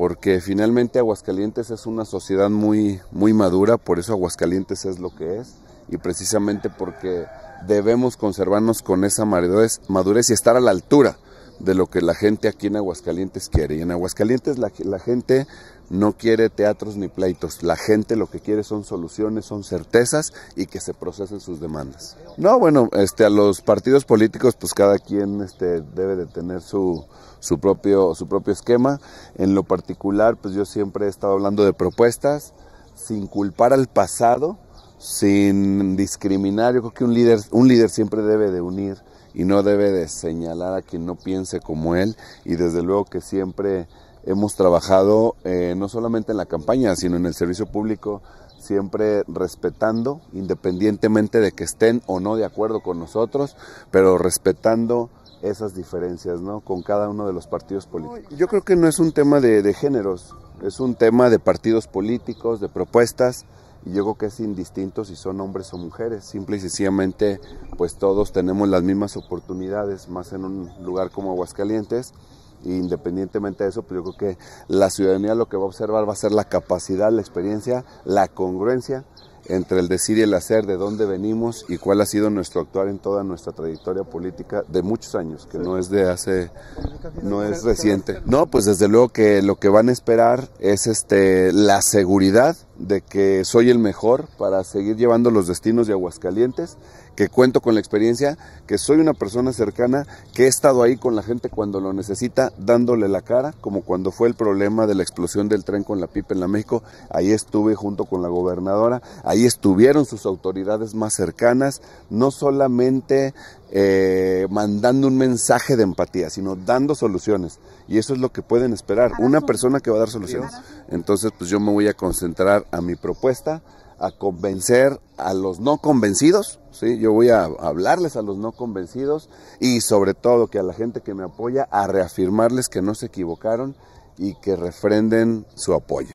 porque finalmente Aguascalientes es una sociedad muy, muy madura, por eso Aguascalientes es lo que es, y precisamente porque debemos conservarnos con esa madurez, madurez y estar a la altura de lo que la gente aquí en Aguascalientes quiere. Y en Aguascalientes la, gente no quiere teatros ni pleitos. La gente lo que quiere son soluciones, son certezas y que se procesen sus demandas. No, bueno, este, a los partidos políticos pues cada quien este, debe de tener su, propio, su propio esquema. En lo particular pues yo siempre he estado hablando de propuestas sin culpar al pasado, sin discriminar. Yo creo que un líder, un líder siempre debe de unir y no debe de señalar a quien no piense como él y desde luego que siempre hemos trabajado eh, no solamente en la campaña sino en el servicio público siempre respetando independientemente de que estén o no de acuerdo con nosotros pero respetando esas diferencias no con cada uno de los partidos políticos yo creo que no es un tema de, de géneros es un tema de partidos políticos de propuestas y yo creo que es indistinto si son hombres o mujeres, simple y sencillamente pues todos tenemos las mismas oportunidades, más en un lugar como Aguascalientes, e independientemente de eso, pues yo creo que la ciudadanía lo que va a observar va a ser la capacidad, la experiencia, la congruencia entre el decir y el hacer, de dónde venimos y cuál ha sido nuestro actuar en toda nuestra trayectoria política de muchos años, que no es de hace, no es reciente. No, pues desde luego que lo que van a esperar es este la seguridad de que soy el mejor para seguir llevando los destinos de Aguascalientes, que cuento con la experiencia, que soy una persona cercana, que he estado ahí con la gente cuando lo necesita, dándole la cara, como cuando fue el problema de la explosión del tren con la pipa en la México, ahí estuve junto con la gobernadora, ahí estuvieron sus autoridades más cercanas, no solamente eh, mandando un mensaje de empatía, sino dando soluciones. Y eso es lo que pueden esperar, una persona que va a dar soluciones. Entonces, pues yo me voy a concentrar a mi propuesta, a convencer a los no convencidos, ¿sí? Yo voy a hablarles a los no convencidos y sobre todo que a la gente que me apoya, a reafirmarles que no se equivocaron y que refrenden su apoyo.